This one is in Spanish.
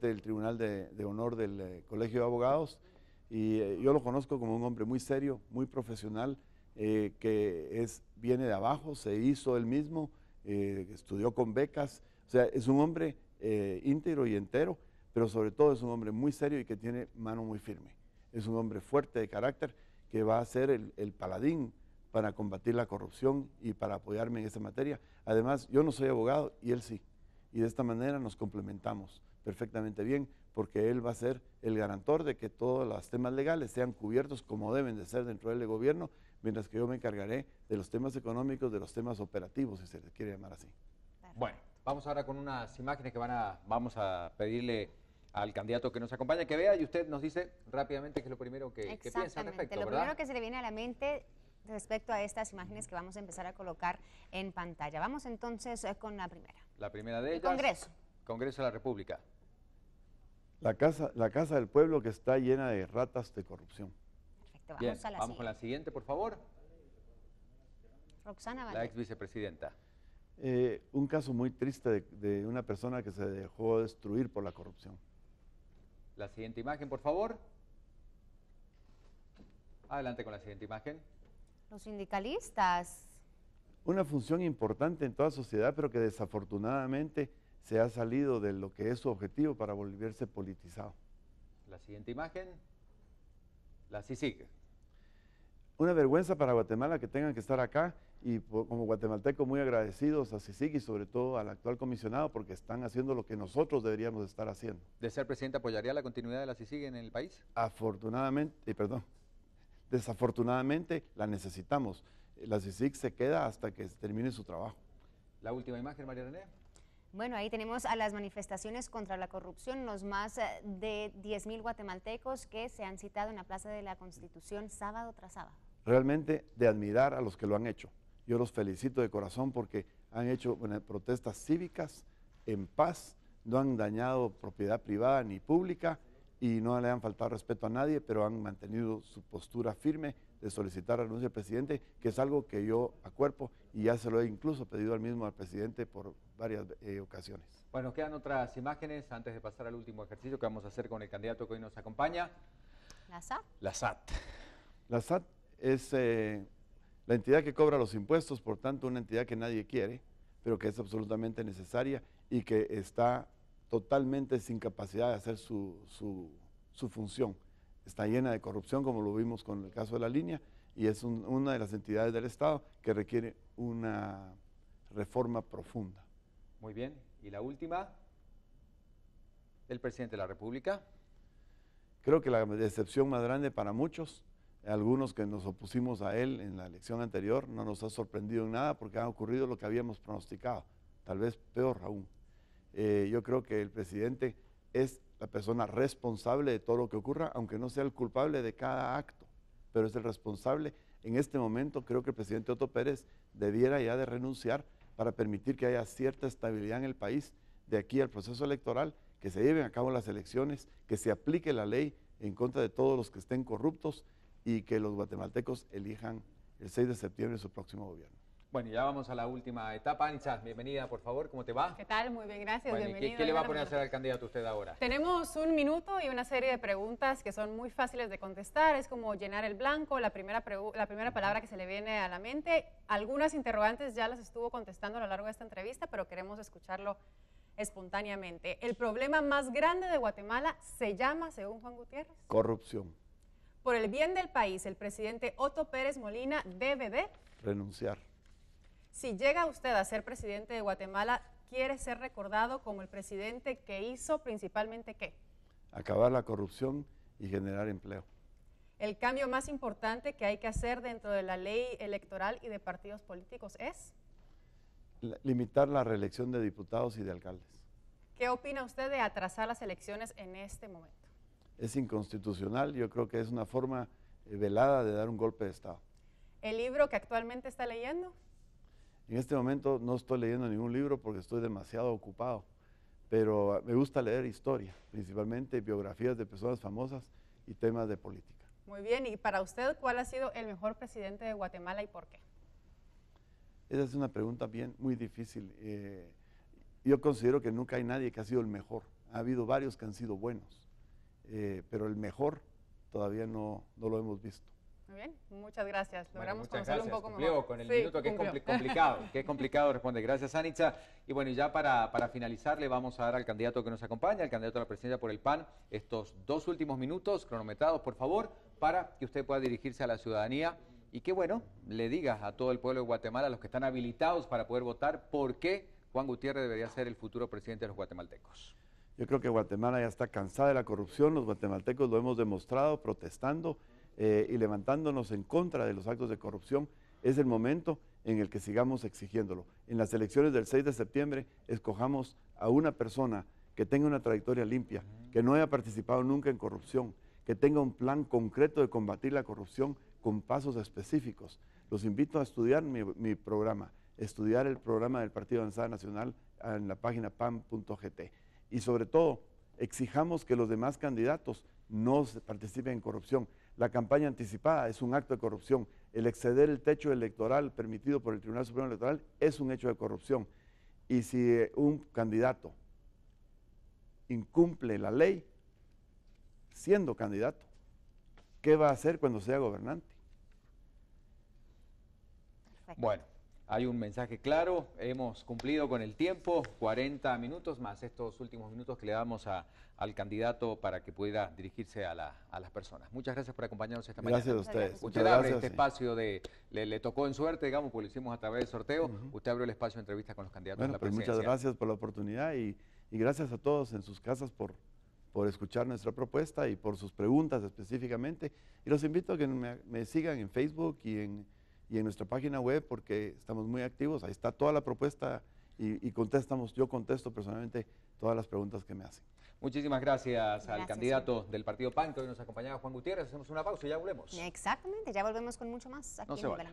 del Tribunal de, Honor del eh, Colegio de Abogados y eh, yo lo conozco como un hombre muy serio, muy profesional, eh, que es, viene de abajo, se hizo él mismo, estudió con becas, o sea, es un hombre íntegro y entero, pero sobre todo es un hombre muy serio y que tiene mano muy firme. Es un hombre fuerte de carácter que va a ser el, el paladín para combatir la corrupción y para apoyarme en esa materia. Además, yo no soy abogado y él sí y de esta manera nos complementamos perfectamente bien porque él va a ser el garantor de que todos los temas legales sean cubiertos como deben de ser dentro del gobierno, mientras que yo me encargaré de los temas económicos, de los temas operativos, si se quiere llamar así. Bueno, vamos ahora con unas imágenes que van a, vamos a pedirle al candidato que nos acompaña que vea y usted nos dice rápidamente qué es lo primero que, piensa Lo primero que se le viene a la mente respecto a estas imágenes que vamos a empezar a colocar en pantalla. Vamos entonces eh, con la primera. La primera de ellas. Congreso. Congreso de la República. La casa, la casa del pueblo que está llena de ratas de corrupción. Perfecto, vamos a la con la siguiente, por favor. Roxana La ex vicepresidenta. Eh, un caso muy triste de, de una persona que se dejó destruir por la corrupción. La siguiente imagen, por favor. Adelante con la siguiente imagen. Los sindicalistas una función importante en toda sociedad, pero que desafortunadamente se ha salido de lo que es su objetivo para volverse politizado. La siguiente imagen, la CICIG. Una vergüenza para Guatemala que tengan que estar acá y como guatemalteco muy agradecidos a CICIG y sobre todo al actual comisionado porque están haciendo lo que nosotros deberíamos estar haciendo. ¿De ser presidente apoyaría la continuidad de la CICIG en el país? Afortunadamente, perdón, desafortunadamente la necesitamos la CICIC se queda hasta que termine su trabajo. La última imagen, María René. Bueno, ahí tenemos a las manifestaciones contra la corrupción, los más eh, de 10.000 guatemaltecos que se han citado en la Plaza de la Constitución sábado tras sábado. Realmente de admirar a los que lo han hecho. Yo los felicito de corazón porque han hecho protestas cívicas en paz, no han dañado propiedad privada ni pública y no le han faltado respeto a nadie, pero han mantenido su postura firme de solicitar renuncia al presidente, que es algo que yo acuerpo y ya se lo he incluso pedido al mismo al presidente por varias eh, ocasiones. Bueno, quedan otras imágenes antes de pasar al último ejercicio que vamos a hacer con el candidato que hoy nos acompaña. La SAT. La SAT. La SAT es eh, la entidad que cobra los impuestos, por tanto una entidad que nadie quiere, pero que es absolutamente necesaria y que está totalmente sin capacidad de hacer su, función. Está llena de corrupción, como lo vimos con el caso de la línea, y es una de las entidades del Estado que requiere una reforma profunda. Muy bien, y la última el presidente de la República. Creo que la decepción más grande para muchos, algunos que nos opusimos a él en la elección anterior, no nos ha sorprendido en nada porque ha ocurrido lo que habíamos pronosticado, tal vez peor aún. Eh, yo creo que el presidente es la persona responsable de todo lo que ocurra, aunque no sea el culpable de cada acto, pero es el responsable. En este momento creo que el presidente Otto Pérez debiera ya de renunciar para permitir que haya cierta estabilidad en el país de aquí al proceso electoral, que se lleven a cabo las elecciones, que se aplique la ley en contra de todos los que estén corruptos y que los guatemaltecos elijan el 6 de septiembre su próximo gobierno. Bueno, ya vamos a la última etapa. anchas bienvenida, por favor. ¿Cómo te va? ¿Qué tal? Muy bien, gracias. ¿qué, le va a poner a hacer al candidato usted ahora? Tenemos un minuto y una serie de preguntas que son muy fáciles de contestar. Es como llenar el blanco, la primera, la primera palabra que se le viene a la mente. Algunas interrogantes ya las estuvo contestando a lo largo de esta entrevista, pero queremos escucharlo espontáneamente. El problema más grande de Guatemala se llama, según Juan Gutiérrez. Corrupción. Por el bien del país, el presidente Otto Pérez Molina debe de... Renunciar. Si llega usted a ser presidente de Guatemala, ¿quiere ser recordado como el presidente que hizo principalmente qué? Acabar la corrupción y generar empleo. El cambio más importante que hay que hacer dentro de la ley electoral y de partidos políticos es limitar la reelección de diputados y de alcaldes. ¿Qué opina usted de atrasar las elecciones en este momento? Es inconstitucional, yo creo que es una forma eh, velada de dar un golpe de Estado. ¿El libro que actualmente está leyendo? En este momento no estoy leyendo ningún libro porque estoy demasiado ocupado, pero me gusta leer historia, principalmente biografías de personas famosas y temas de política. Muy bien, y para usted, ¿cuál ha sido el mejor presidente de Guatemala y por qué? Esa es una pregunta bien, muy difícil. Eh, yo considero que nunca hay nadie que ha sido el mejor. Ha habido varios que han sido buenos, eh, pero el mejor todavía no, no lo hemos visto. Muy bien, muchas gracias. Logramos bueno, un poco cumplió mejor. con el minuto, que es complicado, que es complicado responder, Gracias, Anitza. Y bueno, ya para, para finalizar, le vamos a dar al candidato que nos acompaña, al candidato a la presidencia por el PAN, estos dos últimos minutos cronometrados, por favor, para que usted pueda dirigirse a la ciudadanía y que, bueno, le diga a todo el pueblo de Guatemala, a los que están habilitados para poder votar, por qué Juan Gutiérrez debería ser el futuro presidente de los guatemaltecos. Yo creo que Guatemala ya está cansada de la corrupción, los guatemaltecos lo hemos demostrado protestando eh, y levantándonos en contra de los actos de corrupción, es el momento en el que sigamos exigiéndolo. En las elecciones del 6 de septiembre, escojamos a una persona que tenga una trayectoria limpia, que no haya participado nunca en corrupción, que tenga un plan concreto de combatir la corrupción con pasos específicos. Los invito a estudiar mi, programa, estudiar el programa del Partido Avanzada Nacional en la página pan.gt. Y sobre todo, exijamos que los demás candidatos no participen en corrupción. La campaña anticipada es un acto de corrupción. El exceder el techo electoral permitido por el Tribunal Supremo Electoral es un hecho de corrupción. Y si eh, un candidato incumple la ley siendo candidato, ¿qué va a hacer cuando sea gobernante? Bueno. Hay un mensaje claro, hemos cumplido con el tiempo, 40 minutos más estos últimos minutos que le damos al candidato para que pueda dirigirse a, las personas. Muchas gracias por acompañarnos esta mañana. Gracias a ustedes. Usted abre este espacio de, le, tocó en suerte, digamos, porque lo hicimos a través del sorteo, usted abrió el espacio de entrevista con los candidatos la pues Muchas gracias por la oportunidad y, gracias a todos en sus casas por, por escuchar nuestra propuesta y por sus preguntas específicamente. Y los invito a que me sigan en Facebook y en y en nuestra página web porque estamos muy activos. Ahí está toda la propuesta y, contestamos, yo contesto personalmente todas las preguntas que me hacen. Muchísimas gracias, al candidato del Partido PAN que hoy nos acompañaba Juan Gutiérrez. Hacemos una pausa y ya volvemos. Exactamente, ya volvemos con mucho más aquí no El